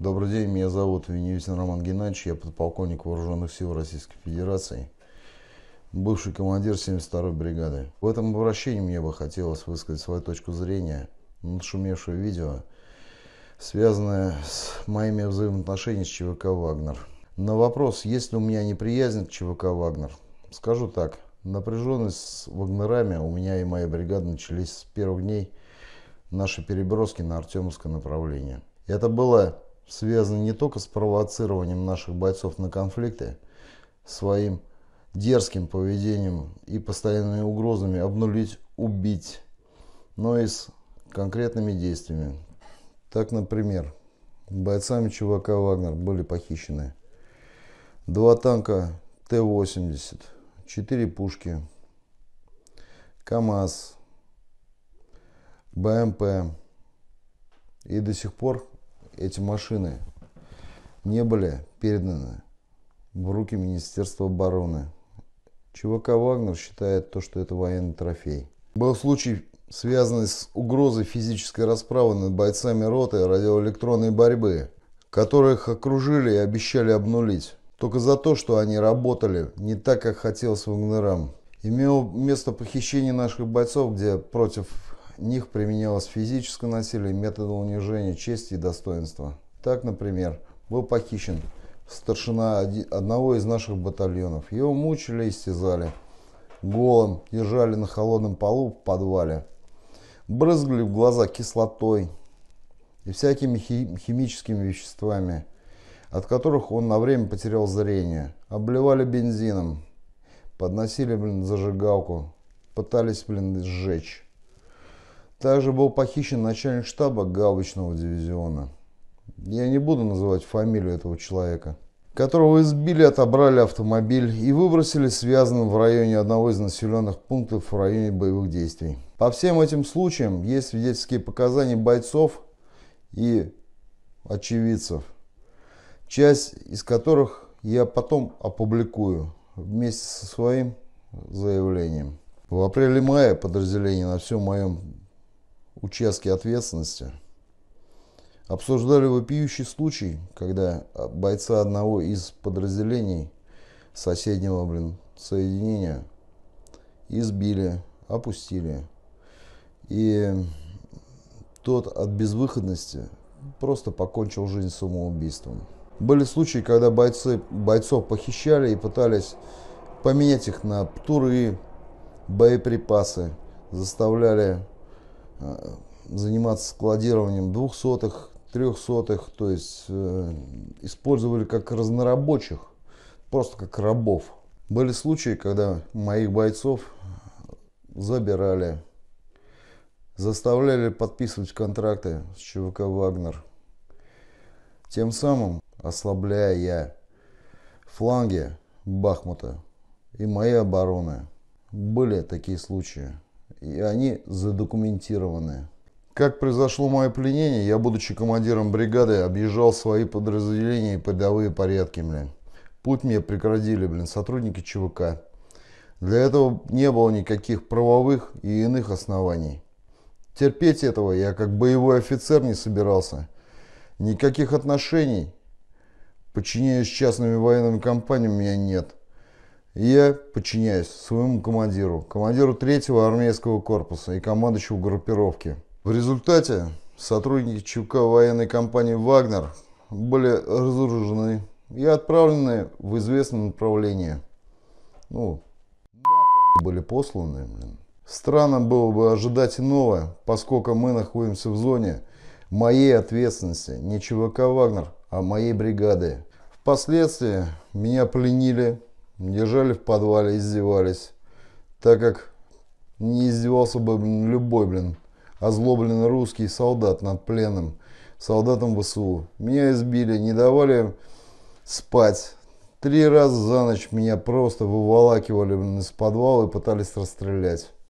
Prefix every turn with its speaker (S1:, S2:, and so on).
S1: Добрый день, меня зовут Веневитин Роман Геннадьевич, я подполковник Вооруженных сил Российской Федерации, бывший командир 72-й бригады. В этом обращении мне бы хотелось высказать свою точку зрения на шумевшее видео, связанное с моими взаимоотношениями с ЧВК «Вагнер». На вопрос, есть ли у меня неприязнь к ЧВК «Вагнер», скажу так. Напряженность с «Вагнерами» у меня и моей бригады начались с первых дней нашей переброски на Артемовское направление. Это было связаны не только с провоцированием наших бойцов на конфликты, своим дерзким поведением и постоянными угрозами обнулить, убить, но и с конкретными действиями. Так, например, бойцами чувака Вагнер были похищены два танка Т-80, четыре пушки, КАМАЗ, БМП. И до сих пор эти машины не были переданы в руки Министерства обороны. ЧВК «Вагнер» считает то, что это военный трофей. Был случай, связанный с угрозой физической расправы над бойцами роты радиоэлектронной борьбы, которых окружили и обещали обнулить. Только за то, что они работали не так, как хотелось вагнерам. Имело место похищение наших бойцов, где против в них применялось физическое насилие, методы унижения чести и достоинства. Так, например, был похищен старшина одного из наших батальонов. Его мучили и истязали. Голым держали на холодном полу в подвале. Брызгали в глаза кислотой и всякими химическими веществами, от которых он на время потерял зрение. Обливали бензином, подносили, блин, зажигалку, пытались, блин, сжечь. Также был похищен начальник штаба галочного дивизиона. Я не буду называть фамилию этого человека которого избили, отобрали автомобиль и выбросили связанным в районе одного из населенных пунктов в районе боевых действий. По всем этим случаям есть свидетельские показания бойцов и очевидцев, часть из которых я потом опубликую вместе со своим заявлением. В апреле-мае подразделение на всем моем участки ответственности, обсуждали вопиющий случай, когда бойца одного из подразделений соседнего, блин, соединения избили, опустили. И тот от безвыходности просто покончил жизнь самоубийством. Были случаи, когда бойцы, бойцов похищали и пытались поменять их на птуры, боеприпасы, заставляли Э, заниматься складированием двух сотых, трех сотых, то есть э, использовали как разнорабочих, просто как рабов. Были случаи, когда моих бойцов забирали, заставляли подписывать контракты с ЧВК «Вагнер», тем самым ослабляя фланги Бахмута и мои обороны. Были такие случаи и они задокументированы. Как произошло мое пленение, я, будучи командиром бригады, объезжал свои подразделения и подовые порядки, блин. Путь мне прекратили, блин, сотрудники ЧВК. Для этого не было никаких правовых и иных оснований. Терпеть этого я как боевой офицер не собирался. Никаких отношений, подчиняясь частными военными компаниям, у меня нет. Я подчиняюсь своему командиру, командиру третьего армейского корпуса и командующего группировки. В результате сотрудники ЧУК военной компании «Вагнер» были разоружены и отправлены в известное направление. Ну, были посланы, блин. Странно было бы ожидать иного, поскольку мы находимся в зоне моей ответственности, не ЧВК «Вагнер», а моей бригады. Впоследствии меня пленили держали в подвале, издевались. Так как не издевался бы любой, блин, озлобленный русский солдат над пленным, солдатом ВСУ. Меня избили, не давали спать. Три раза за ночь меня просто выволакивали из подвала и пытались расстрелять.